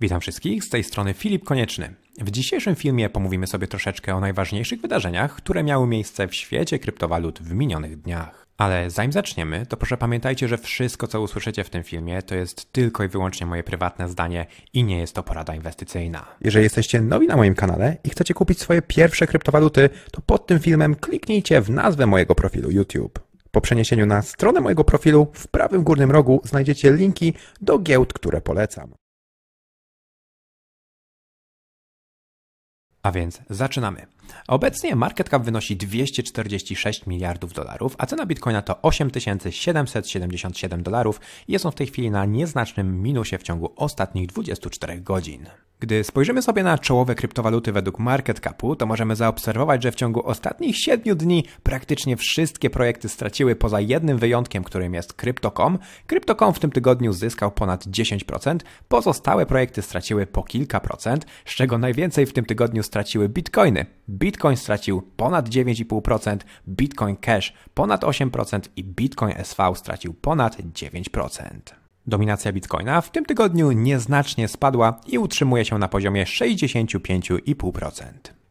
Witam wszystkich, z tej strony Filip Konieczny. W dzisiejszym filmie pomówimy sobie troszeczkę o najważniejszych wydarzeniach, które miały miejsce w świecie kryptowalut w minionych dniach. Ale zanim zaczniemy, to proszę pamiętajcie, że wszystko co usłyszycie w tym filmie to jest tylko i wyłącznie moje prywatne zdanie i nie jest to porada inwestycyjna. Jeżeli jesteście nowi na moim kanale i chcecie kupić swoje pierwsze kryptowaluty, to pod tym filmem kliknijcie w nazwę mojego profilu YouTube. Po przeniesieniu na stronę mojego profilu w prawym górnym rogu znajdziecie linki do giełd, które polecam. A więc zaczynamy. Obecnie market cap wynosi 246 miliardów dolarów, a cena bitcoina to 8777 dolarów. Jest on w tej chwili na nieznacznym minusie w ciągu ostatnich 24 godzin. Gdy spojrzymy sobie na czołowe kryptowaluty według market capu, to możemy zaobserwować, że w ciągu ostatnich 7 dni praktycznie wszystkie projekty straciły poza jednym wyjątkiem, którym jest Crypto.com. Crypto.com w tym tygodniu zyskał ponad 10%, pozostałe projekty straciły po kilka procent, z czego najwięcej w tym tygodniu straciły bitcoiny. Bitcoin stracił ponad 9,5%, Bitcoin Cash ponad 8% i Bitcoin SV stracił ponad 9%. Dominacja Bitcoina w tym tygodniu nieznacznie spadła i utrzymuje się na poziomie 65,5%.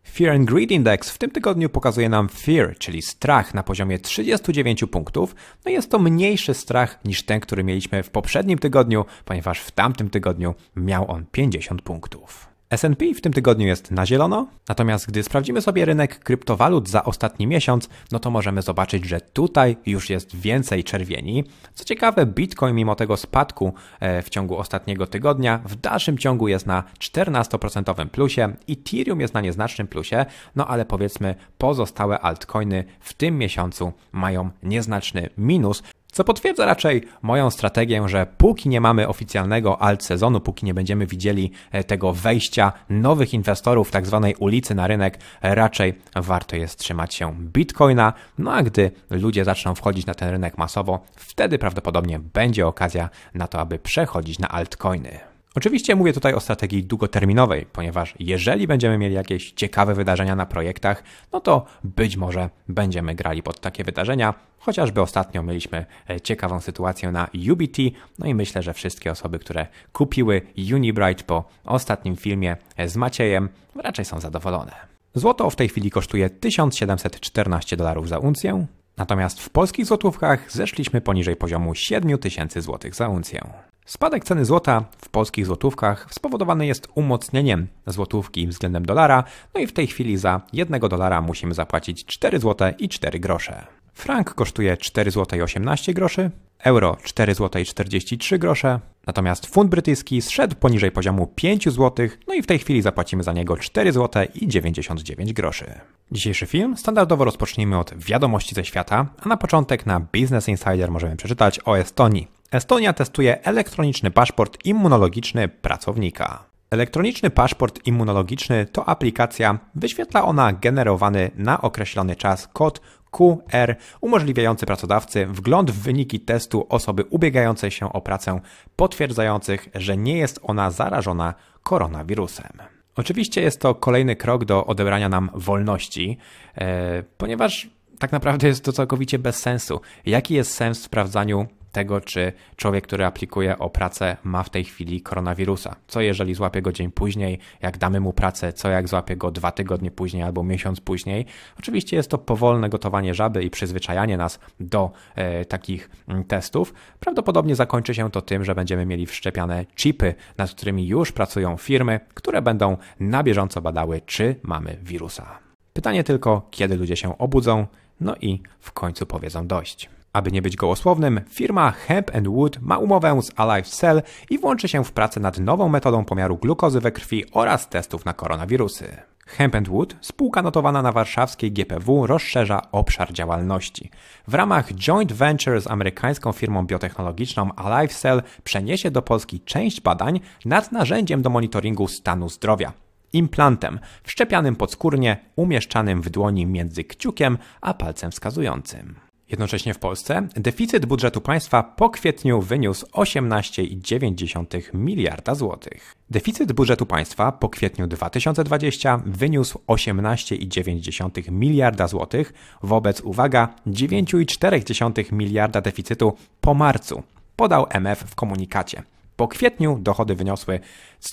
Fear and Greed Index w tym tygodniu pokazuje nam fear, czyli strach na poziomie 39 punktów. No jest to mniejszy strach niż ten, który mieliśmy w poprzednim tygodniu, ponieważ w tamtym tygodniu miał on 50 punktów. S&P w tym tygodniu jest na zielono, natomiast gdy sprawdzimy sobie rynek kryptowalut za ostatni miesiąc, no to możemy zobaczyć, że tutaj już jest więcej czerwieni. Co ciekawe, Bitcoin mimo tego spadku e, w ciągu ostatniego tygodnia w dalszym ciągu jest na 14% plusie, Ethereum jest na nieznacznym plusie, no ale powiedzmy pozostałe altcoiny w tym miesiącu mają nieznaczny minus, co potwierdza raczej moją strategię, że póki nie mamy oficjalnego alt sezonu, póki nie będziemy widzieli e, tego wejścia nowych inwestorów tak zwanej ulicy na rynek, raczej warto jest trzymać się bitcoina. No a gdy ludzie zaczną wchodzić na ten rynek masowo, wtedy prawdopodobnie będzie okazja na to, aby przechodzić na altcoiny. Oczywiście mówię tutaj o strategii długoterminowej, ponieważ jeżeli będziemy mieli jakieś ciekawe wydarzenia na projektach, no to być może będziemy grali pod takie wydarzenia. Chociażby ostatnio mieliśmy e, ciekawą sytuację na UBT, no i myślę, że wszystkie osoby, które kupiły Unibright po ostatnim filmie e, z Maciejem, raczej są zadowolone. Złoto w tej chwili kosztuje 1714 dolarów za uncję, natomiast w polskich złotówkach zeszliśmy poniżej poziomu 7000 zł za uncję. Spadek ceny złota w polskich złotówkach spowodowany jest umocnieniem złotówki względem dolara, no i w tej chwili za 1 dolara musimy zapłacić 4 zł i 4 grosze. Frank kosztuje 4 zł i 18 groszy, euro 4 zł i 43 grosze, natomiast funt brytyjski zszedł poniżej poziomu 5 zł, no i w tej chwili zapłacimy za niego 4 zł i 99 groszy. Dzisiejszy film standardowo rozpocznijmy od wiadomości ze świata, a na początek na Business Insider możemy przeczytać o Estonii. Estonia testuje elektroniczny paszport immunologiczny pracownika. Elektroniczny paszport immunologiczny to aplikacja, wyświetla ona generowany na określony czas kod QR umożliwiający pracodawcy wgląd w wyniki testu osoby ubiegającej się o pracę, potwierdzających, że nie jest ona zarażona koronawirusem. Oczywiście jest to kolejny krok do odebrania nam wolności, e, ponieważ tak naprawdę jest to całkowicie bez sensu. Jaki jest sens w sprawdzaniu tego, czy człowiek, który aplikuje o pracę, ma w tej chwili koronawirusa. Co jeżeli złapie go dzień później, jak damy mu pracę, co jak złapie go dwa tygodnie później albo miesiąc później. Oczywiście jest to powolne gotowanie żaby i przyzwyczajanie nas do e, takich mm, testów. Prawdopodobnie zakończy się to tym, że będziemy mieli wszczepiane chipy, nad którymi już pracują firmy, które będą na bieżąco badały, czy mamy wirusa. Pytanie tylko, kiedy ludzie się obudzą, no i w końcu powiedzą dość. Aby nie być gołosłownym, firma Hemp Wood ma umowę z Alive Cell i włączy się w pracę nad nową metodą pomiaru glukozy we krwi oraz testów na koronawirusy. Hemp Wood, spółka notowana na warszawskiej GPW, rozszerza obszar działalności. W ramach joint venture z amerykańską firmą biotechnologiczną Alive Cell przeniesie do Polski część badań nad narzędziem do monitoringu stanu zdrowia implantem wszczepianym podskórnie, umieszczanym w dłoni między kciukiem a palcem wskazującym. Jednocześnie w Polsce deficyt budżetu państwa po kwietniu wyniósł 18,9 miliarda złotych. Deficyt budżetu państwa po kwietniu 2020 wyniósł 18,9 miliarda złotych wobec, uwaga, 9,4 miliarda deficytu po marcu, podał MF w komunikacie. Po kwietniu dochody wyniosły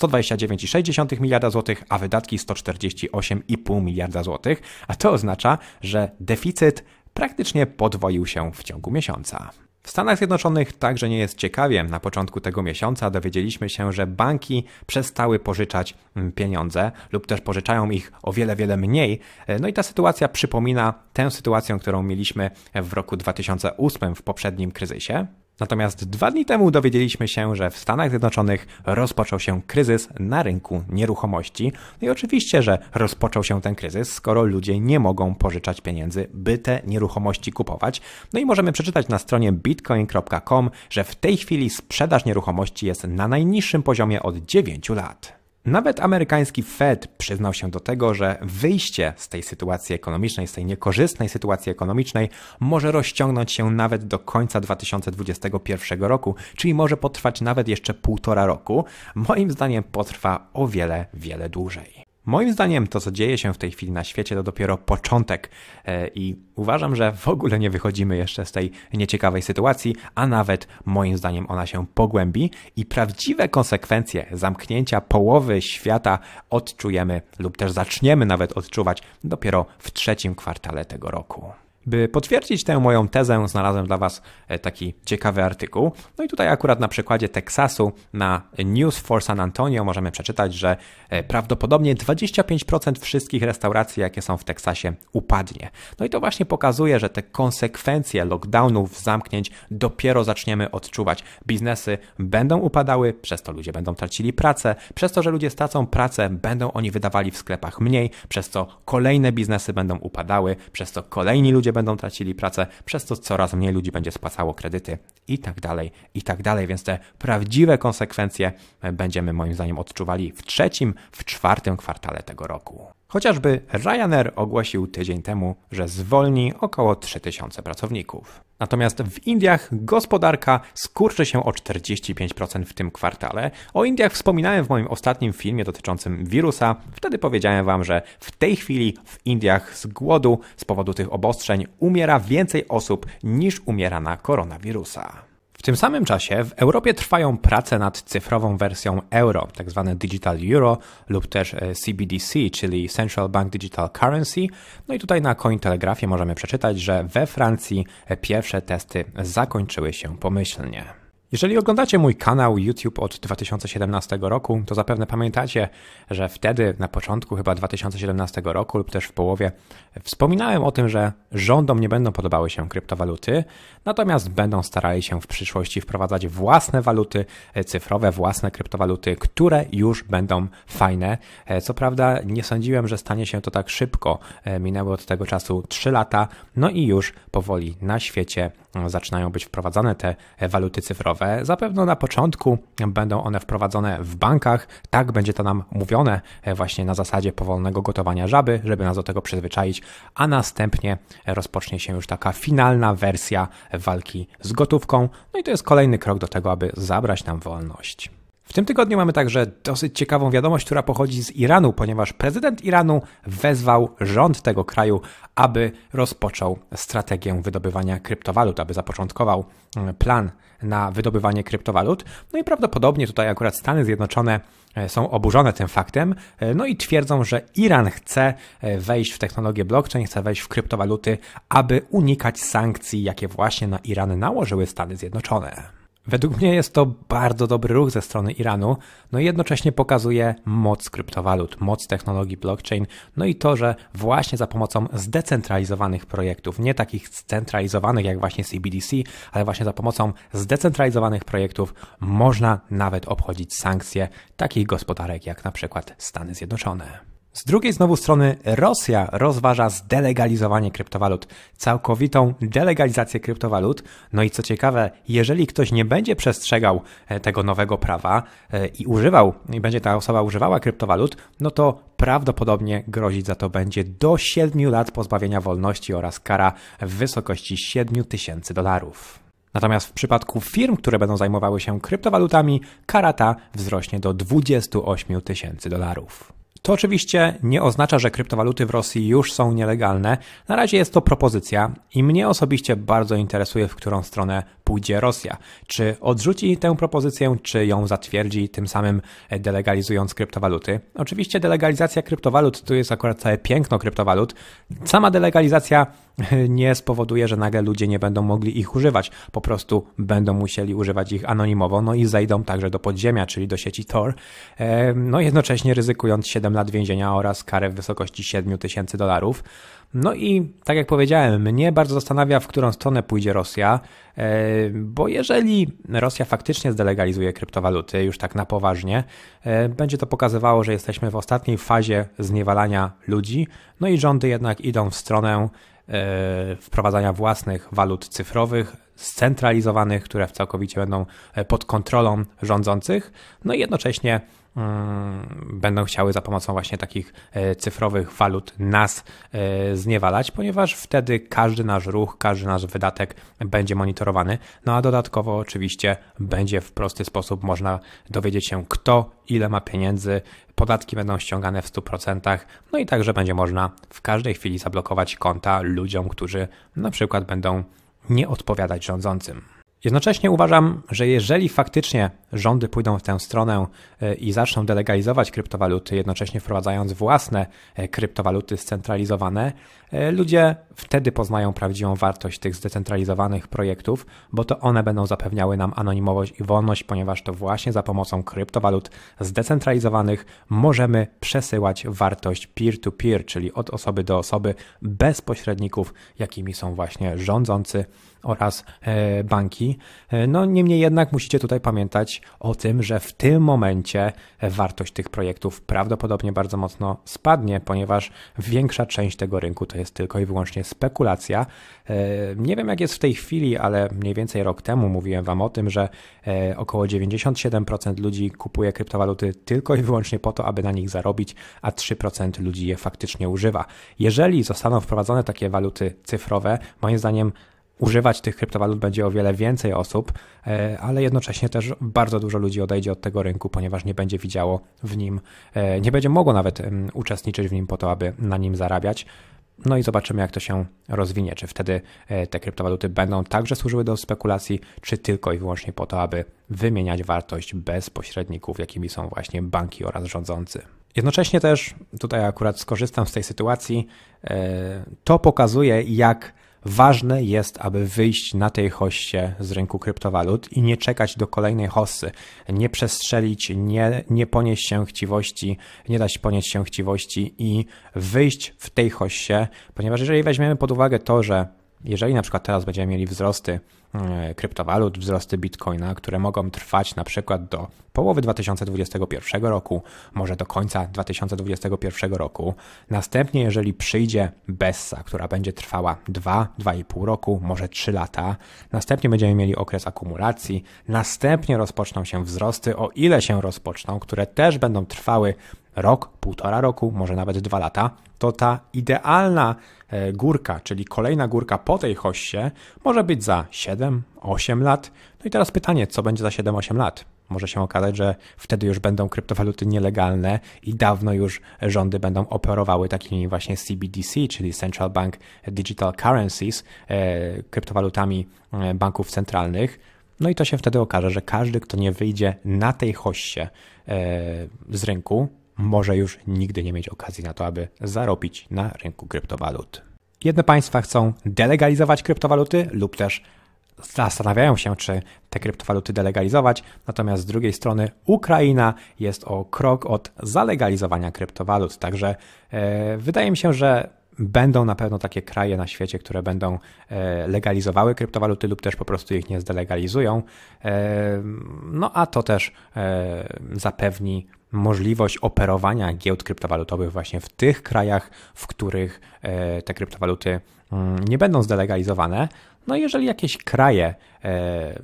129,6 miliarda złotych, a wydatki 148,5 miliarda złotych, a to oznacza, że deficyt praktycznie podwoił się w ciągu miesiąca. W Stanach Zjednoczonych także nie jest ciekawie. Na początku tego miesiąca dowiedzieliśmy się, że banki przestały pożyczać mm, pieniądze lub też pożyczają ich o wiele, wiele mniej. No i ta sytuacja przypomina tę sytuację, którą mieliśmy w roku 2008 w poprzednim kryzysie. Natomiast dwa dni temu dowiedzieliśmy się, że w Stanach Zjednoczonych rozpoczął się kryzys na rynku nieruchomości. No i oczywiście, że rozpoczął się ten kryzys, skoro ludzie nie mogą pożyczać pieniędzy, by te nieruchomości kupować. No i możemy przeczytać na stronie bitcoin.com, że w tej chwili sprzedaż nieruchomości jest na najniższym poziomie od 9 lat. Nawet amerykański Fed przyznał się do tego, że wyjście z tej sytuacji ekonomicznej, z tej niekorzystnej sytuacji ekonomicznej może rozciągnąć się nawet do końca 2021 roku, czyli może potrwać nawet jeszcze półtora roku. Moim zdaniem potrwa o wiele, wiele dłużej. Moim zdaniem to, co dzieje się w tej chwili na świecie, to dopiero początek e, i uważam, że w ogóle nie wychodzimy jeszcze z tej nieciekawej sytuacji, a nawet moim zdaniem ona się pogłębi i prawdziwe konsekwencje zamknięcia połowy świata odczujemy lub też zaczniemy nawet odczuwać dopiero w trzecim kwartale tego roku. By potwierdzić tę moją tezę, znalazłem dla Was e, taki ciekawy artykuł. No i tutaj akurat na przykładzie Teksasu na News for San Antonio możemy przeczytać, że e, prawdopodobnie 25% wszystkich restauracji, jakie są w Teksasie, upadnie. No i to właśnie pokazuje, że te konsekwencje lockdownów, zamknięć dopiero zaczniemy odczuwać. Biznesy będą upadały, przez to ludzie będą tracili pracę, przez to, że ludzie stracą pracę, będą oni wydawali w sklepach mniej, przez co kolejne biznesy będą upadały, przez co kolejni ludzie ludzie będą tracili pracę, przez to coraz mniej ludzi będzie spłacało kredyty i tak dalej, i tak dalej. Więc te prawdziwe konsekwencje będziemy moim zdaniem odczuwali w trzecim, w czwartym kwartale tego roku. Chociażby Ryanair ogłosił tydzień temu, że zwolni około 3000 pracowników. Natomiast w Indiach gospodarka skurczy się o 45% w tym kwartale. O Indiach wspominałem w moim ostatnim filmie dotyczącym wirusa. Wtedy powiedziałem wam, że w tej chwili w Indiach z głodu z powodu tych obostrzeń umiera więcej osób niż umiera na koronawirusa. W tym samym czasie w Europie trwają prace nad cyfrową wersją euro, tzw. Tak Digital Euro lub też CBDC, e, czyli Central Bank Digital Currency. No i tutaj na Cointelegraphie możemy przeczytać, że we Francji e, pierwsze testy zakończyły się pomyślnie. Jeżeli oglądacie mój kanał YouTube od 2017 roku, to zapewne pamiętacie, że wtedy, na początku chyba 2017 roku lub też w połowie, wspominałem o tym, że rządom nie będą podobały się kryptowaluty, natomiast będą starali się w przyszłości wprowadzać własne waluty e, cyfrowe, własne kryptowaluty, które już będą fajne. E, co prawda, nie sądziłem, że stanie się to tak szybko. E, minęły od tego czasu 3 lata, no i już powoli na świecie zaczynają być wprowadzane te waluty cyfrowe. Zapewne na początku będą one wprowadzone w bankach, tak będzie to nam mówione e, właśnie na zasadzie powolnego gotowania żaby, żeby nas do tego przyzwyczaić, a następnie rozpocznie się już taka finalna wersja walki z gotówką. No i to jest kolejny krok do tego, aby zabrać nam wolność. W tym tygodniu mamy także dosyć ciekawą wiadomość, która pochodzi z Iranu, ponieważ prezydent Iranu wezwał rząd tego kraju, aby rozpoczął strategię wydobywania kryptowalut, aby zapoczątkował mm, plan na wydobywanie kryptowalut. No i prawdopodobnie tutaj akurat Stany Zjednoczone e, są oburzone tym faktem, e, no i twierdzą, że Iran chce e, wejść w technologię blockchain, chce wejść w kryptowaluty, aby unikać sankcji, jakie właśnie na Iran nałożyły Stany Zjednoczone. Według mnie jest to bardzo dobry ruch ze strony Iranu, no i jednocześnie pokazuje moc kryptowalut, moc technologii blockchain, no i to, że właśnie za pomocą zdecentralizowanych projektów, nie takich scentralizowanych jak właśnie CBDC, ale właśnie za pomocą zdecentralizowanych projektów można nawet obchodzić sankcje takich gospodarek jak na przykład Stany Zjednoczone. Z drugiej znowu strony Rosja rozważa zdelegalizowanie kryptowalut, całkowitą delegalizację kryptowalut. No i co ciekawe, jeżeli ktoś nie będzie przestrzegał e, tego nowego prawa e, i używał, i będzie ta osoba używała kryptowalut, no to prawdopodobnie grozić za to będzie do 7 lat pozbawienia wolności oraz kara w wysokości 7 tysięcy dolarów. Natomiast w przypadku firm, które będą zajmowały się kryptowalutami, kara ta wzrośnie do 28 tysięcy dolarów. To oczywiście nie oznacza, że kryptowaluty w Rosji już są nielegalne. Na razie jest to propozycja i mnie osobiście bardzo interesuje, w którą stronę pójdzie Rosja. Czy odrzuci tę propozycję, czy ją zatwierdzi, tym samym delegalizując kryptowaluty. Oczywiście delegalizacja kryptowalut to jest akurat całe piękno kryptowalut. Sama delegalizacja nie spowoduje, że nagle ludzie nie będą mogli ich używać. Po prostu będą musieli używać ich anonimowo, no i zejdą także do podziemia, czyli do sieci Tor, e, no jednocześnie ryzykując 7 lat więzienia oraz karę w wysokości 7 tysięcy dolarów. No i tak jak powiedziałem, mnie bardzo zastanawia, w którą stronę pójdzie Rosja, e, bo jeżeli Rosja faktycznie zdelegalizuje kryptowaluty już tak na poważnie, e, będzie to pokazywało, że jesteśmy w ostatniej fazie zniewalania ludzi, no i rządy jednak idą w stronę E, wprowadzania własnych walut cyfrowych, scentralizowanych, które całkowicie będą e, pod kontrolą rządzących, no i jednocześnie mm, będą chciały za pomocą właśnie takich e, cyfrowych walut nas zniewalać, ponieważ wtedy każdy nasz ruch, każdy nasz wydatek będzie monitorowany. No a dodatkowo oczywiście będzie w prosty sposób można dowiedzieć się, kto ile ma pieniędzy, podatki będą ściągane w 100%, no i także będzie można w każdej chwili zablokować konta ludziom, którzy na przykład będą nie odpowiadać rządzącym. Jednocześnie uważam, że jeżeli faktycznie rządy pójdą w tę stronę e, i zaczną delegalizować kryptowaluty, jednocześnie wprowadzając własne e, kryptowaluty scentralizowane, E, ludzie wtedy poznają prawdziwą wartość tych zdecentralizowanych projektów, bo to one będą zapewniały nam anonimowość i wolność, ponieważ to właśnie za pomocą kryptowalut zdecentralizowanych możemy przesyłać wartość peer-to-peer, czyli od osoby do osoby, bez pośredników, jakimi są właśnie rządzący oraz e, banki. E, no niemniej jednak musicie tutaj pamiętać o tym, że w tym momencie wartość tych projektów prawdopodobnie bardzo mocno spadnie, ponieważ większa część tego rynku to jest jest tylko i wyłącznie spekulacja. E, nie wiem jak jest w tej chwili, ale mniej więcej rok temu mówiłem Wam o tym, że e, około 97% ludzi kupuje kryptowaluty tylko i wyłącznie po to, aby na nich zarobić, a 3% ludzi je faktycznie używa. Jeżeli zostaną wprowadzone takie waluty cyfrowe, moim zdaniem używać tych kryptowalut będzie o wiele więcej osób, e, ale jednocześnie też bardzo dużo ludzi odejdzie od tego rynku, ponieważ nie będzie widziało w nim, nie będzie mogło nawet uczestniczyć w nim po to, aby na nim zarabiać. No i zobaczymy, jak to się rozwinie. Czy wtedy e, te kryptowaluty będą także służyły do spekulacji, czy tylko i wyłącznie po to, aby wymieniać wartość bez pośredników, jakimi są właśnie banki oraz rządzący. Jednocześnie też, tutaj akurat skorzystam z tej sytuacji, e, to pokazuje, jak Ważne jest, aby wyjść na tej hoście z rynku kryptowalut i nie czekać do kolejnej hossy, nie przestrzelić, nie, nie ponieść się chciwości, nie dać ponieść się chciwości i wyjść w tej hoście, ponieważ jeżeli weźmiemy pod uwagę to, że jeżeli na przykład teraz będziemy mieli wzrosty e, kryptowalut, wzrosty bitcoina, które mogą trwać na przykład do połowy 2021 roku, może do końca 2021 roku. Następnie, jeżeli przyjdzie BESSA, która będzie trwała 2, 2,5 roku, może 3 lata, następnie będziemy mieli okres akumulacji, następnie rozpoczną się wzrosty, o ile się rozpoczną, które też będą trwały rok, półtora roku, może nawet dwa lata, to ta idealna e, górka, czyli kolejna górka po tej hoście, może być za 7-8 lat. No i teraz pytanie, co będzie za 7-8 lat? Może się okazać, że wtedy już będą kryptowaluty nielegalne i dawno już rządy będą operowały takimi właśnie CBDC, czyli Central Bank Digital Currencies, e, kryptowalutami e, banków centralnych. No i to się wtedy okaże, że każdy, kto nie wyjdzie na tej hoście z rynku, może już nigdy nie mieć okazji na to, aby zarobić na rynku kryptowalut. Jedne państwa chcą delegalizować kryptowaluty lub też zastanawiają się, czy te kryptowaluty delegalizować, natomiast z drugiej strony Ukraina jest o krok od zalegalizowania kryptowalut. Także e, wydaje mi się, że Będą na pewno takie kraje na świecie, które będą e, legalizowały kryptowaluty lub też po prostu ich nie zdelegalizują. E, no a to też e, zapewni możliwość operowania giełd kryptowalutowych właśnie w tych krajach, w których te kryptowaluty mm, nie będą zdelegalizowane. No jeżeli jakieś kraje e,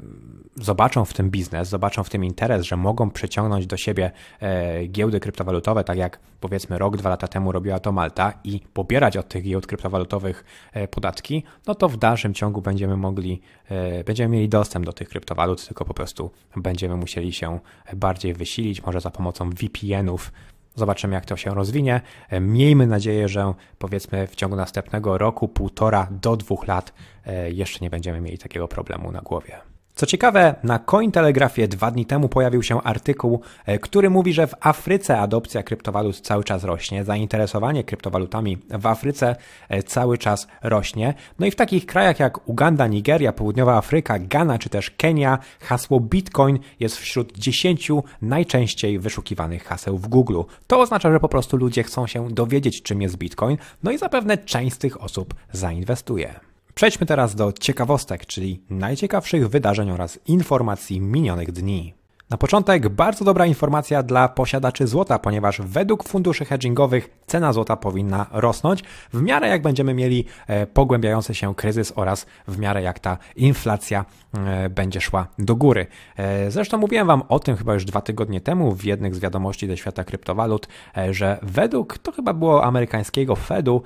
zobaczą w tym biznes, zobaczą w tym interes, że mogą przyciągnąć do siebie e, giełdy kryptowalutowe, tak jak powiedzmy rok, dwa lata temu robiła to Malta i pobierać od tych giełd kryptowalutowych e, podatki, no to w dalszym ciągu będziemy mogli, e, będziemy mieli dostęp do tych kryptowalut, tylko po prostu będziemy musieli się bardziej wysilić, może za pomocą VPN-ów Zobaczymy, jak to się rozwinie. E, miejmy nadzieję, że powiedzmy w ciągu następnego roku, półtora do dwóch lat e, jeszcze nie będziemy mieli takiego problemu na głowie. Co ciekawe, na Cointelegraphie dwa dni temu pojawił się artykuł, e, który mówi, że w Afryce adopcja kryptowalut cały czas rośnie, zainteresowanie kryptowalutami w Afryce e, cały czas rośnie. No i w takich krajach jak Uganda, Nigeria, Południowa Afryka, Ghana czy też Kenia hasło Bitcoin jest wśród 10 najczęściej wyszukiwanych haseł w Google. To oznacza, że po prostu ludzie chcą się dowiedzieć, czym jest Bitcoin, no i zapewne część z tych osób zainwestuje. Przejdźmy teraz do ciekawostek, czyli najciekawszych wydarzeń oraz informacji minionych dni. Na początek bardzo dobra informacja dla posiadaczy złota, ponieważ według funduszy hedgingowych cena złota powinna rosnąć w miarę jak będziemy mieli e, pogłębiający się kryzys oraz w miarę jak ta inflacja E, będzie szła do góry. E, zresztą mówiłem Wam o tym chyba już dwa tygodnie temu w jednych z wiadomości ze świata kryptowalut, e, że według, to chyba było amerykańskiego Fedu,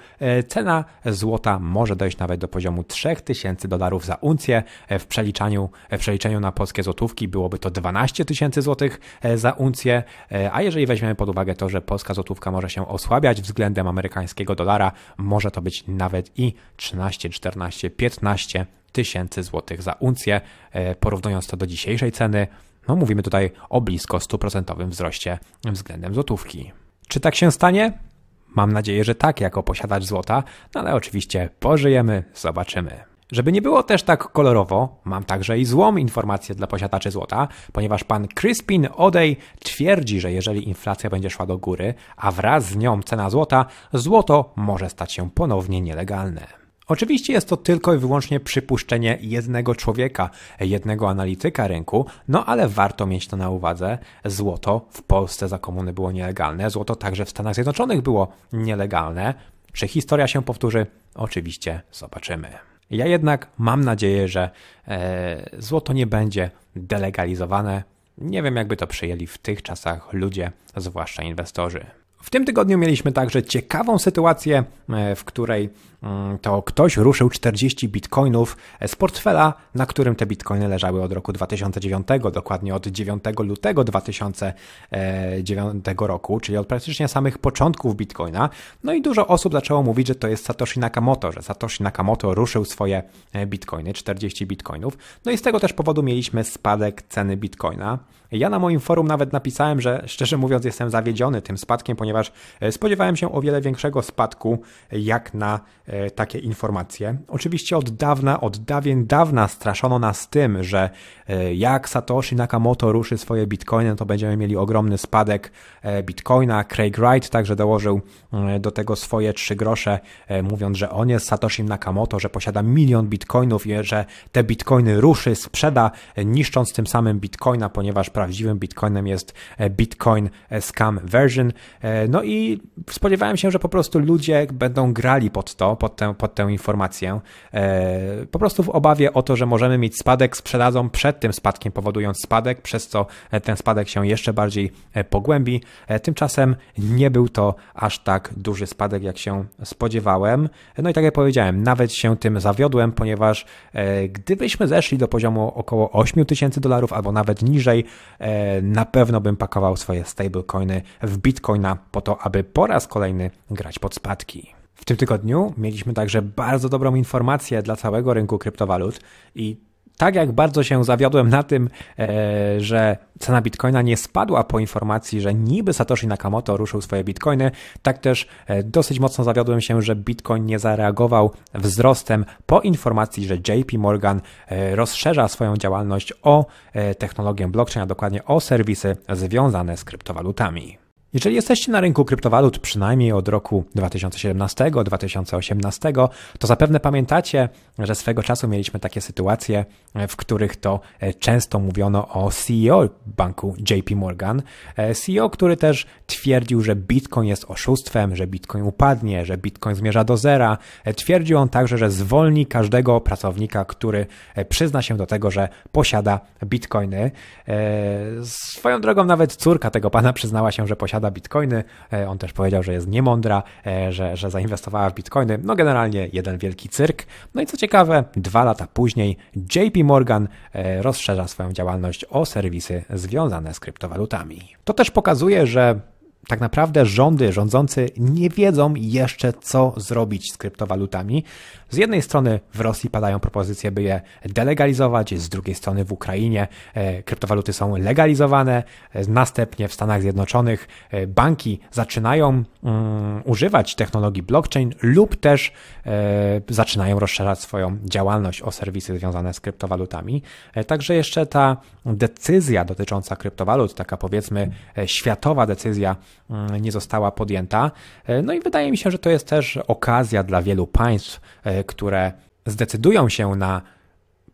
cena złota może dojść nawet do poziomu 3000 dolarów za uncję. W przeliczaniu, w przeliczeniu na polskie złotówki byłoby to 12 tysięcy złotych za uncję, a jeżeli weźmiemy pod uwagę to, że polska złotówka może się osłabiać względem amerykańskiego dolara, może to być nawet i 13, 14, 15 tysięcy złotych za uncję. E, porównując to do dzisiejszej ceny, no mówimy tutaj o blisko 100% wzroście względem złotówki. Czy tak się stanie? Mam nadzieję, że tak, jako posiadacz złota, no ale oczywiście pożyjemy, zobaczymy. Żeby nie było też tak kolorowo, mam także i złą informację dla posiadaczy złota, ponieważ pan Crispin Odej twierdzi, że jeżeli inflacja będzie szła do góry, a wraz z nią cena złota, złoto może stać się ponownie nielegalne. Oczywiście jest to tylko i wyłącznie przypuszczenie jednego człowieka, jednego analityka rynku, no ale warto mieć to na uwadze. Złoto w Polsce za komuny było nielegalne, złoto także w Stanach Zjednoczonych było nielegalne. Czy historia się powtórzy? Oczywiście zobaczymy. Ja jednak mam nadzieję, że e, złoto nie będzie delegalizowane. Nie wiem, jakby to przyjęli w tych czasach ludzie, zwłaszcza inwestorzy. W tym tygodniu mieliśmy także ciekawą sytuację, e, w której mm, to ktoś ruszył 40 bitcoinów z portfela, na którym te bitcoiny leżały od roku 2009, dokładnie od 9 lutego 2009 e, roku, czyli od praktycznie samych początków bitcoina. No i dużo osób zaczęło mówić, że to jest Satoshi Nakamoto, że Satoshi Nakamoto ruszył swoje e, bitcoiny, 40 bitcoinów. No i z tego też powodu mieliśmy spadek ceny bitcoina. Ja na moim forum nawet napisałem, że szczerze mówiąc jestem zawiedziony tym spadkiem, ponieważ e, spodziewałem się o wiele większego spadku e, jak na e, takie informacje. Oczywiście od dawna, od dawien dawna straszono nas tym, że jak Satoshi Nakamoto ruszy swoje bitcoiny, to będziemy mieli ogromny spadek bitcoina. Craig Wright także dołożył do tego swoje trzy grosze, mówiąc, że on jest Satoshi Nakamoto, że posiada milion bitcoinów i że te bitcoiny ruszy, sprzeda, niszcząc tym samym bitcoina, ponieważ prawdziwym Bitcoinem jest e, Bitcoin e, Scam Version. E, no i spodziewałem się, że po prostu ludzie będą grali pod to, pod tę, pod tę informację, po prostu w obawie o to, że możemy mieć spadek sprzedadzą przed tym spadkiem, powodując spadek, przez co ten spadek się jeszcze bardziej pogłębi. Tymczasem nie był to aż tak duży spadek, jak się spodziewałem. No i tak jak powiedziałem, nawet się tym zawiodłem, ponieważ gdybyśmy zeszli do poziomu około 8 tysięcy dolarów albo nawet niżej, E, na pewno bym pakował swoje stablecoiny w bitcoina po to, aby po raz kolejny grać pod spadki. W tym tygodniu mieliśmy także bardzo dobrą informację dla całego rynku kryptowalut i tak jak bardzo się zawiodłem na tym, e, że cena bitcoina nie spadła po informacji, że niby Satoshi Nakamoto ruszył swoje bitcoiny, tak też e, dosyć mocno zawiodłem się, że bitcoin nie zareagował wzrostem po informacji, że JP Morgan e, rozszerza swoją działalność o technologię blockchain, a dokładnie o serwisy związane z kryptowalutami. Jeżeli jesteście na rynku kryptowalut przynajmniej od roku 2017-2018, to zapewne pamiętacie, że swego czasu mieliśmy takie sytuacje, w których to e, często mówiono o CEO banku JP Morgan. E, CEO, który też twierdził, że Bitcoin jest oszustwem, że Bitcoin upadnie, że Bitcoin zmierza do zera. E, twierdził on także, że zwolni każdego pracownika, który przyzna się do tego, że posiada Bitcoiny. Swoją drogą nawet córka tego pana przyznała się, że posiada posiada bitcoiny. E, on też powiedział, że jest niemądra, e, że, że zainwestowała w bitcoiny. No generalnie jeden wielki cyrk. No i co ciekawe, dwa lata później JP Morgan e, rozszerza swoją działalność o serwisy związane z kryptowalutami. To też pokazuje, że tak naprawdę rządy rządzący nie wiedzą jeszcze, co zrobić z kryptowalutami, z jednej strony w Rosji padają propozycje, by je delegalizować, z drugiej strony w Ukrainie e, kryptowaluty są legalizowane, e, następnie w Stanach Zjednoczonych e, banki zaczynają um, używać technologii blockchain lub też um, zaczynają rozszerzać swoją działalność o serwisy związane z kryptowalutami. Także jeszcze ta decyzja dotycząca kryptowalut, taka powiedzmy światowa decyzja, um, nie została podjęta. No i wydaje mi się, że to jest też okazja dla wielu państw, które zdecydują się na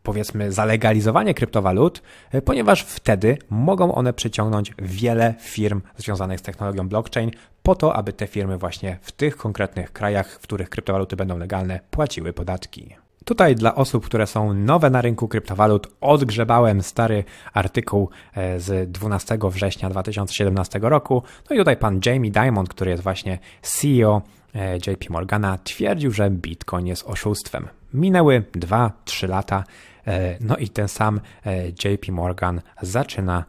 powiedzmy zalegalizowanie kryptowalut, e, ponieważ wtedy mogą one przyciągnąć wiele firm związanych z technologią blockchain po to, aby te firmy właśnie w tych konkretnych krajach, w których kryptowaluty będą legalne, płaciły podatki. Tutaj dla osób, które są nowe na rynku kryptowalut, odgrzebałem stary artykuł e, z 12 września 2017 roku. No i tutaj pan Jamie Diamond, który jest właśnie CEO E, JP Morgana twierdził, że Bitcoin jest oszustwem. Minęły 2-3 lata, e, no i ten sam e, JP Morgan zaczyna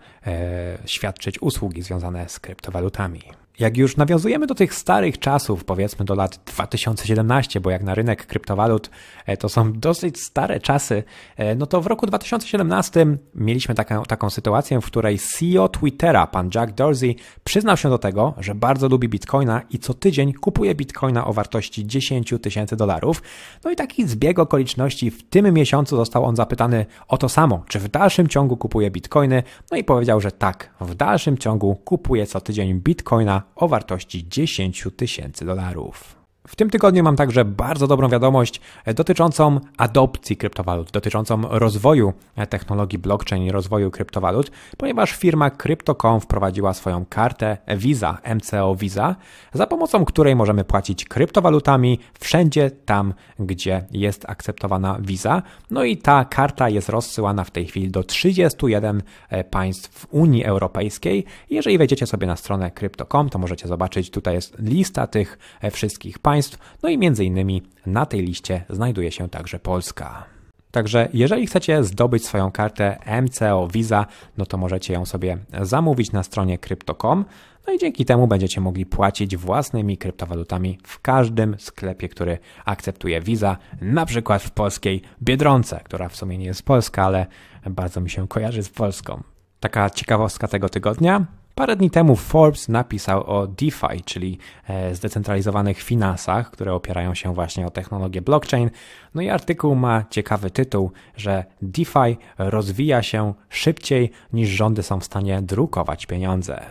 świadczyć usługi związane z kryptowalutami. Jak już nawiązujemy do tych starych czasów, powiedzmy do lat 2017, bo jak na rynek kryptowalut e, to są dosyć stare czasy, e, no to w roku 2017 mieliśmy taką, taką sytuację, w której CEO Twittera, pan Jack Dorsey, przyznał się do tego, że bardzo lubi bitcoina i co tydzień kupuje bitcoina o wartości 10 tysięcy dolarów. No i taki zbieg okoliczności w tym miesiącu został on zapytany o to samo, czy w dalszym ciągu kupuje bitcoiny, no i powiedział, że tak, w dalszym ciągu kupuje co tydzień bitcoina o wartości 10 tysięcy dolarów. W tym tygodniu mam także bardzo dobrą wiadomość dotyczącą adopcji kryptowalut, dotyczącą rozwoju technologii blockchain i rozwoju kryptowalut, ponieważ firma Crypto.com wprowadziła swoją kartę Visa, MCO Visa, za pomocą której możemy płacić kryptowalutami wszędzie tam, gdzie jest akceptowana Visa. No i ta karta jest rozsyłana w tej chwili do 31 e, państw Unii Europejskiej. Jeżeli wejdziecie sobie na stronę Crypto.com, to możecie zobaczyć, tutaj jest lista tych e, wszystkich państw, państw, no i między innymi na tej liście znajduje się także Polska. Także jeżeli chcecie zdobyć swoją kartę MCO Visa, no to możecie ją sobie zamówić na stronie crypto.com. No i dzięki temu będziecie mogli płacić własnymi kryptowalutami w każdym sklepie, który akceptuje Visa, na przykład w polskiej Biedronce, która w sumie nie jest polska, ale bardzo mi się kojarzy z Polską. Taka ciekawostka tego tygodnia. Parę dni temu Forbes napisał o DeFi, czyli e, zdecentralizowanych finansach, które opierają się właśnie o technologię blockchain. No i artykuł ma ciekawy tytuł, że DeFi rozwija się szybciej niż rządy są w stanie drukować pieniądze.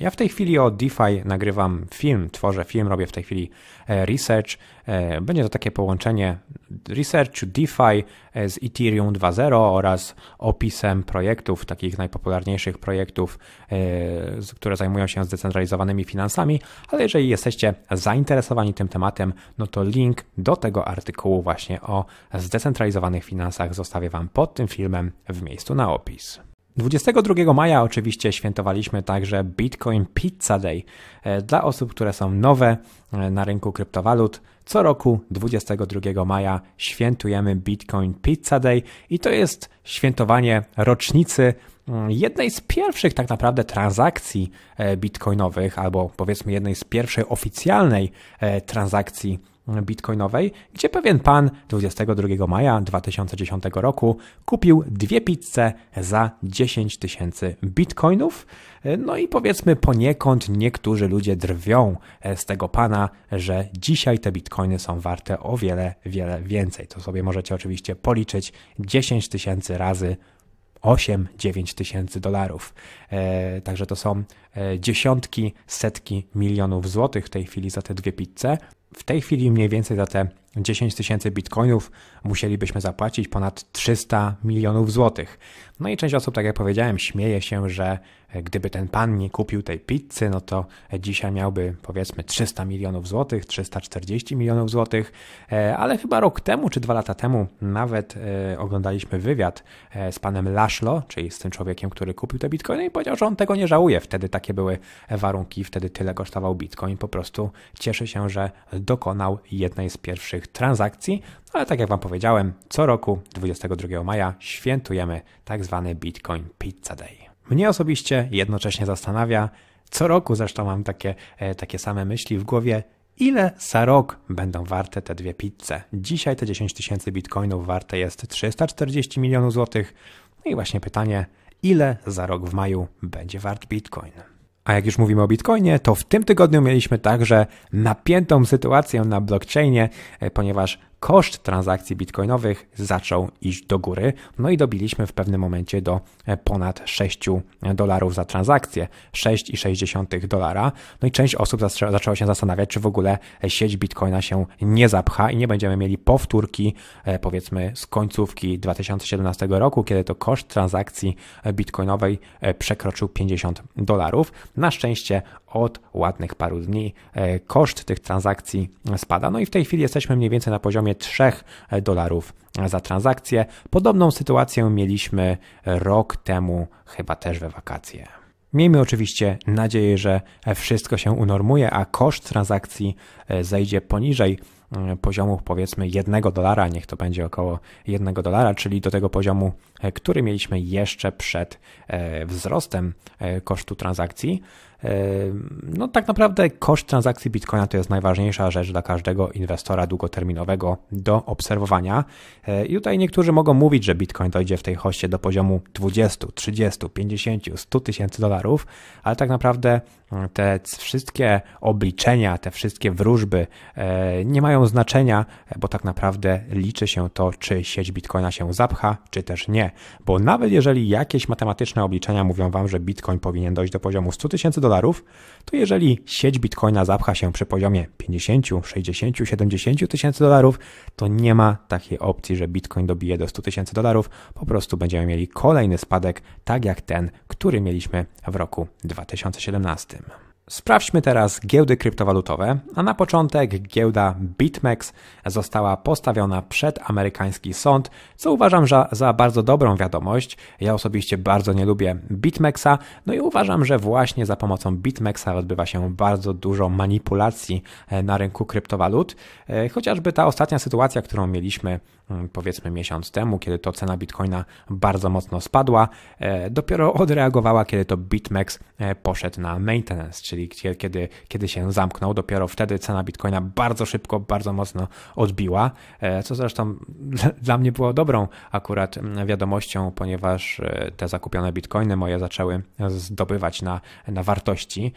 Ja w tej chwili o DeFi nagrywam film, tworzę film, robię w tej chwili e, research. E, będzie to takie połączenie researchu DeFi e, z Ethereum 2.0 oraz opisem projektów, takich najpopularniejszych projektów, które zajmują się zdecentralizowanymi finansami. Ale jeżeli jesteście zainteresowani tym tematem, no to link do tego artykułu właśnie o zdecentralizowanych finansach zostawię Wam pod tym filmem w miejscu na opis. 22 maja oczywiście świętowaliśmy także Bitcoin Pizza Day e, dla osób, które są nowe e, na rynku kryptowalut. Co roku 22 maja świętujemy Bitcoin Pizza Day i to jest świętowanie rocznicy mm, jednej z pierwszych tak naprawdę transakcji e, bitcoinowych, albo powiedzmy jednej z pierwszej oficjalnej transakcji bitcoinowej, gdzie pewien pan 22 maja 2010 roku kupił dwie pizze za 10 tysięcy bitcoinów. No i powiedzmy poniekąd niektórzy ludzie drwią e, z tego pana, że dzisiaj te bitcoiny są warte o wiele, wiele więcej. To sobie możecie oczywiście policzyć 10 tysięcy razy 8-9 tysięcy dolarów. E, także to są e, dziesiątki, setki milionów złotych w tej chwili za te dwie pizze w tej chwili mniej więcej za te 10 tysięcy bitcoinów musielibyśmy zapłacić ponad 300 milionów złotych. No i część osób, tak jak powiedziałem, śmieje się, że gdyby ten pan nie kupił tej pizzy, no to dzisiaj miałby powiedzmy 300 milionów złotych, 340 milionów złotych, e, ale chyba rok temu czy dwa lata temu nawet e, oglądaliśmy wywiad e, z panem Laszlo, czyli z tym człowiekiem, który kupił te bitcoiny i powiedział, że on tego nie żałuje. Wtedy takie były warunki, wtedy tyle kosztował bitcoin. Po prostu cieszy się, że dokonał jednej z pierwszych tych transakcji, no ale tak jak Wam powiedziałem, co roku 22 maja świętujemy tak zwany Bitcoin Pizza Day. Mnie osobiście jednocześnie zastanawia, co roku zresztą mam takie, e, takie same myśli w głowie, ile za rok będą warte te dwie pizze. Dzisiaj te 10 tysięcy bitcoinów warte jest 340 milionów złotych. No i właśnie pytanie, ile za rok w maju będzie wart bitcoin? A jak już mówimy o Bitcoinie, to w tym tygodniu mieliśmy także napiętą sytuację na blockchainie, e, ponieważ koszt transakcji bitcoinowych zaczął iść do góry, no i dobiliśmy w pewnym momencie do e, ponad 6 dolarów za transakcję, 6,6 dolara. No i część osób zaczęła się zastanawiać, czy w ogóle e, sieć bitcoina się nie zapcha i nie będziemy mieli powtórki, e, powiedzmy, z końcówki 2017 roku, kiedy to koszt transakcji bitcoinowej przekroczył 50 dolarów. Na szczęście od ładnych paru dni koszt tych transakcji spada. No i w tej chwili jesteśmy mniej więcej na poziomie 3 e, dolarów za transakcję. Podobną sytuację mieliśmy rok temu, chyba też we wakacje. Miejmy oczywiście nadzieję, że wszystko się unormuje, a koszt transakcji e, zejdzie poniżej e, poziomu powiedzmy 1 dolara, niech to będzie około 1 dolara, czyli do tego poziomu, który mieliśmy jeszcze przed wzrostem kosztu transakcji. No tak naprawdę koszt transakcji Bitcoina to jest najważniejsza rzecz dla każdego inwestora długoterminowego do obserwowania. E, I tutaj niektórzy mogą mówić, że Bitcoin dojdzie w tej hoście do poziomu 20, 30, 50, 100 tysięcy dolarów, ale tak naprawdę mm, te wszystkie obliczenia, te wszystkie wróżby e, nie mają znaczenia, e, bo tak naprawdę liczy się to, czy sieć Bitcoina się zapcha, czy też nie. Bo nawet jeżeli jakieś matematyczne obliczenia mówią Wam, że Bitcoin powinien dojść do poziomu 100 tysięcy dolarów, dolarów, to jeżeli sieć bitcoina zapcha się przy poziomie 50, 60, 70 tysięcy dolarów, to nie ma takiej opcji, że bitcoin dobije do 100 tysięcy dolarów, po prostu będziemy mieli kolejny spadek, tak jak ten, który mieliśmy w roku 2017. Sprawdźmy teraz giełdy kryptowalutowe, a na początek giełda BitMEX została postawiona przed amerykański sąd, co uważam za, za bardzo dobrą wiadomość. Ja osobiście bardzo nie lubię BitMEXa, no i uważam, że właśnie za pomocą BitMEXa odbywa się bardzo dużo manipulacji e, na rynku kryptowalut. E, chociażby ta ostatnia sytuacja, którą mieliśmy Mm, powiedzmy miesiąc temu, kiedy to cena bitcoina bardzo mocno spadła, e, dopiero odreagowała, kiedy to BitMEX e, poszedł na maintenance, czyli kiedy, kiedy się zamknął, dopiero wtedy cena bitcoina bardzo szybko, bardzo mocno odbiła, e, co zresztą dla mnie było dobrą akurat mm, wiadomością, ponieważ te zakupione bitcoiny moje zaczęły zdobywać na, na wartości.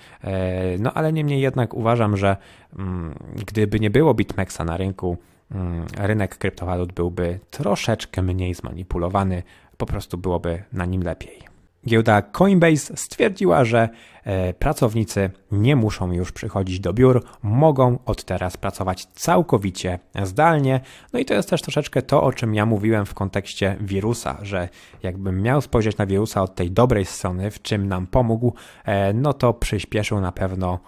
No ale niemniej jednak uważam, że mm, gdyby nie było BitMEXa na rynku, Mm, rynek kryptowalut byłby troszeczkę mniej zmanipulowany, po prostu byłoby na nim lepiej. Giełda Coinbase stwierdziła, że e, pracownicy nie muszą już przychodzić do biur, mogą od teraz pracować całkowicie zdalnie. No i to jest też troszeczkę to, o czym ja mówiłem w kontekście wirusa, że jakbym miał spojrzeć na wirusa od tej dobrej strony, w czym nam pomógł, e, no to przyspieszył na pewno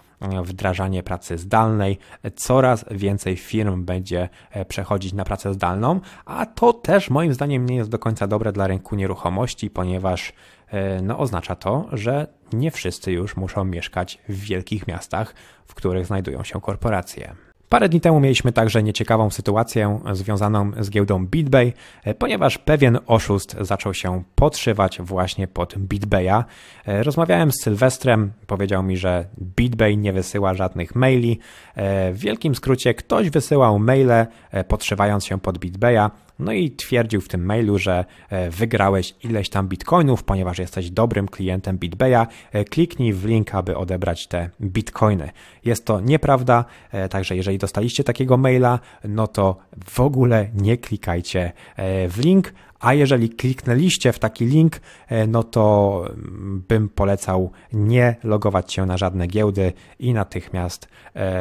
wdrażanie pracy zdalnej. Coraz więcej firm będzie e, przechodzić na pracę zdalną, a to też moim zdaniem nie jest do końca dobre dla rynku nieruchomości, ponieważ e, no, oznacza to, że nie wszyscy już muszą mieszkać w wielkich miastach, w których znajdują się korporacje. Parę dni temu mieliśmy także nieciekawą sytuację związaną z giełdą BitBay, e, ponieważ pewien oszust zaczął się podszywać właśnie pod BitBaya. E, rozmawiałem z Sylwestrem, powiedział mi, że BitBay nie wysyła żadnych maili. E, w wielkim skrócie ktoś wysyłał maile podszywając się pod BitBaya, no i twierdził w tym mailu, że e, wygrałeś ileś tam bitcoinów, ponieważ jesteś dobrym klientem Bitbeja. E, kliknij w link, aby odebrać te bitcoiny. Jest to nieprawda, e, także jeżeli dostaliście takiego maila, no to w ogóle nie klikajcie w link. A jeżeli kliknęliście w taki link, no to mm, bym polecał nie logować się na żadne giełdy i natychmiast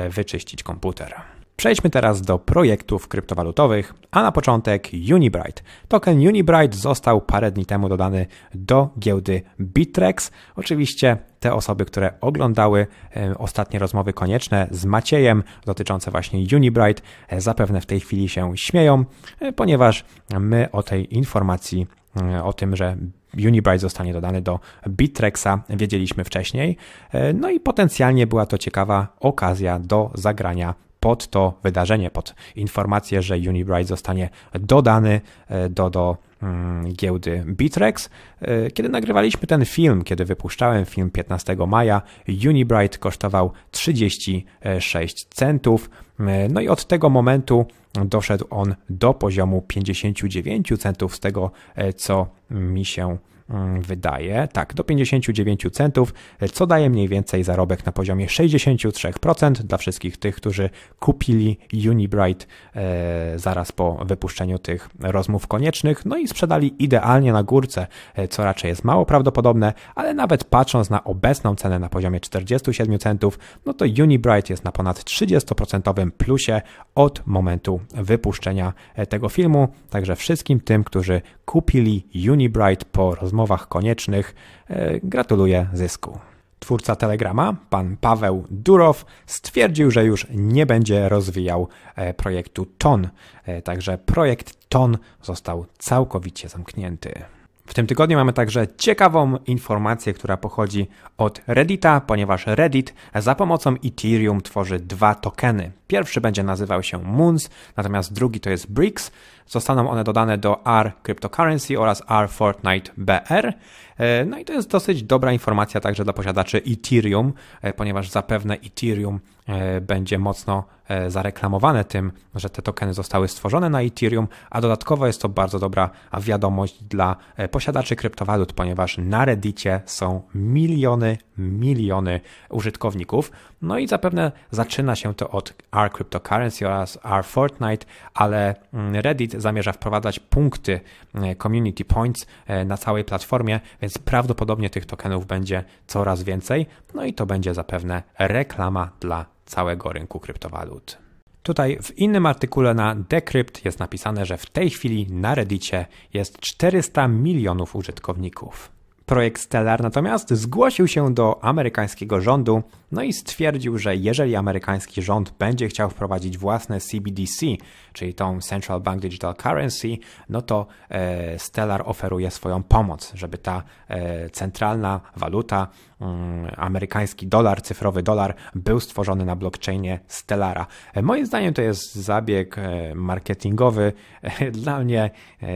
wyczyścić komputer. Przejdźmy teraz do projektów kryptowalutowych, a na początek Unibright. Token Unibright został parę dni temu dodany do giełdy Bitrex. Oczywiście te osoby, które oglądały ostatnie rozmowy konieczne z Maciejem dotyczące właśnie Unibright, e, zapewne w tej chwili się śmieją, e, ponieważ my o tej informacji, e, o tym, że Unibright zostanie dodany do Bitrexa, wiedzieliśmy wcześniej. No i potencjalnie była to ciekawa okazja do zagrania pod to wydarzenie, pod informację, że Unibrite zostanie dodany e, do, do mm, giełdy Bitrex. E, kiedy nagrywaliśmy ten film, kiedy wypuszczałem film 15 maja, Unibrite kosztował 36 centów. E, no i od tego momentu doszedł on do poziomu 59 centów z tego, co mi się Mm, wydaje, tak, do 59 centów, co daje mniej więcej zarobek na poziomie 63% dla wszystkich tych, którzy kupili Unibright e, zaraz po wypuszczeniu tych rozmów koniecznych, no i sprzedali idealnie na górce, e, co raczej jest mało prawdopodobne, ale nawet patrząc na obecną cenę na poziomie 47 centów, no to Unibright jest na ponad 30% plusie od momentu wypuszczenia e, tego filmu, także wszystkim tym, którzy kupili Unibright po rozmowie rozmowach koniecznych. E, gratuluję zysku. Twórca Telegrama, pan Paweł Durow, stwierdził, że już nie będzie rozwijał e, projektu TON. E, także projekt TON został całkowicie zamknięty. W tym tygodniu mamy także ciekawą informację, która pochodzi od Reddita, ponieważ Reddit za pomocą Ethereum tworzy dwa tokeny. Pierwszy będzie nazywał się Moons, natomiast drugi to jest BRICS. Zostaną one dodane do R Cryptocurrency oraz R Fortnite BR. E, no i to jest dosyć dobra informacja także dla posiadaczy Ethereum, e, ponieważ zapewne Ethereum e, będzie mocno zareklamowane tym, że te tokeny zostały stworzone na Ethereum, a dodatkowo jest to bardzo dobra wiadomość dla posiadaczy kryptowalut, ponieważ na Reddicie są miliony, miliony użytkowników. No i zapewne zaczyna się to od R Cryptocurrency oraz R Fortnite, ale mm, Reddit zamierza wprowadzać punkty community points na całej platformie, więc więc prawdopodobnie tych tokenów będzie coraz więcej, no i to będzie zapewne reklama dla całego rynku kryptowalut. Tutaj w innym artykule na Decrypt jest napisane, że w tej chwili na Reddicie jest 400 milionów użytkowników. Projekt Stellar natomiast zgłosił się do amerykańskiego rządu no i stwierdził, że jeżeli amerykański rząd będzie chciał wprowadzić własne CBDC, czyli tą Central Bank Digital Currency, no to e, Stellar oferuje swoją pomoc, żeby ta e, centralna waluta, mm, amerykański dolar, cyfrowy dolar, był stworzony na blockchainie Stellara. E, moim zdaniem to jest zabieg marketingowy. Dla mnie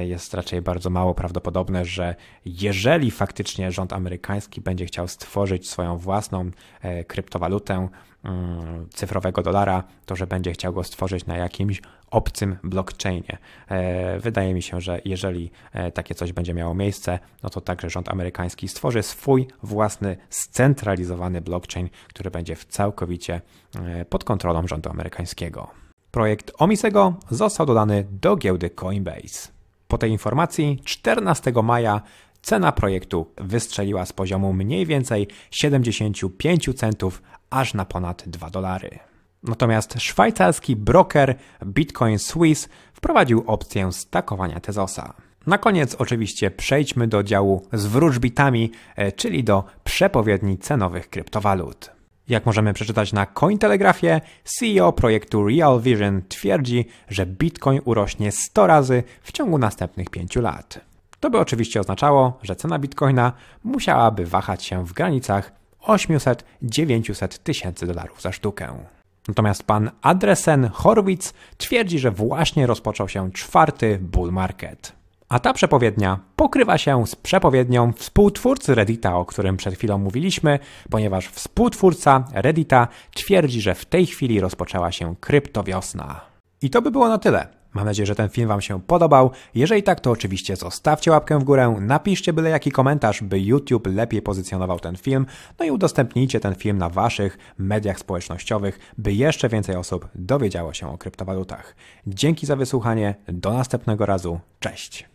jest raczej bardzo mało prawdopodobne, że jeżeli faktycznie rząd amerykański będzie chciał stworzyć swoją własną kryptowalutę, kryptowalutę, mm, cyfrowego dolara, to że będzie chciał go stworzyć na jakimś obcym blockchainie. E, wydaje mi się, że jeżeli e, takie coś będzie miało miejsce, no to także rząd amerykański stworzy swój własny scentralizowany blockchain, który będzie całkowicie e, pod kontrolą rządu amerykańskiego. Projekt Omisego został dodany do giełdy Coinbase. Po tej informacji 14 maja cena projektu wystrzeliła z poziomu mniej więcej 75 centów aż na ponad 2 dolary. Natomiast szwajcarski broker Bitcoin Swiss wprowadził opcję stakowania Tezosa. Na koniec oczywiście przejdźmy do działu z wróżbitami, e, czyli do przepowiedni cenowych kryptowalut. Jak możemy przeczytać na Cointelegrafie, CEO projektu Real Vision twierdzi, że Bitcoin urośnie 100 razy w ciągu następnych 5 lat. To by oczywiście oznaczało, że cena bitcoina musiałaby wahać się w granicach 800-900 tysięcy dolarów za sztukę. Natomiast pan Adresen Horwitz twierdzi, że właśnie rozpoczął się czwarty bull market. A ta przepowiednia pokrywa się z przepowiednią współtwórcy Reddita, o którym przed chwilą mówiliśmy, ponieważ współtwórca Reddita twierdzi, że w tej chwili rozpoczęła się kryptowiosna. I to by było na tyle. Mam nadzieję, że ten film Wam się podobał. Jeżeli tak, to oczywiście zostawcie łapkę w górę, napiszcie byle jaki komentarz, by YouTube lepiej pozycjonował ten film, no i udostępnijcie ten film na Waszych mediach społecznościowych, by jeszcze więcej osób dowiedziało się o kryptowalutach. Dzięki za wysłuchanie, do następnego razu, cześć!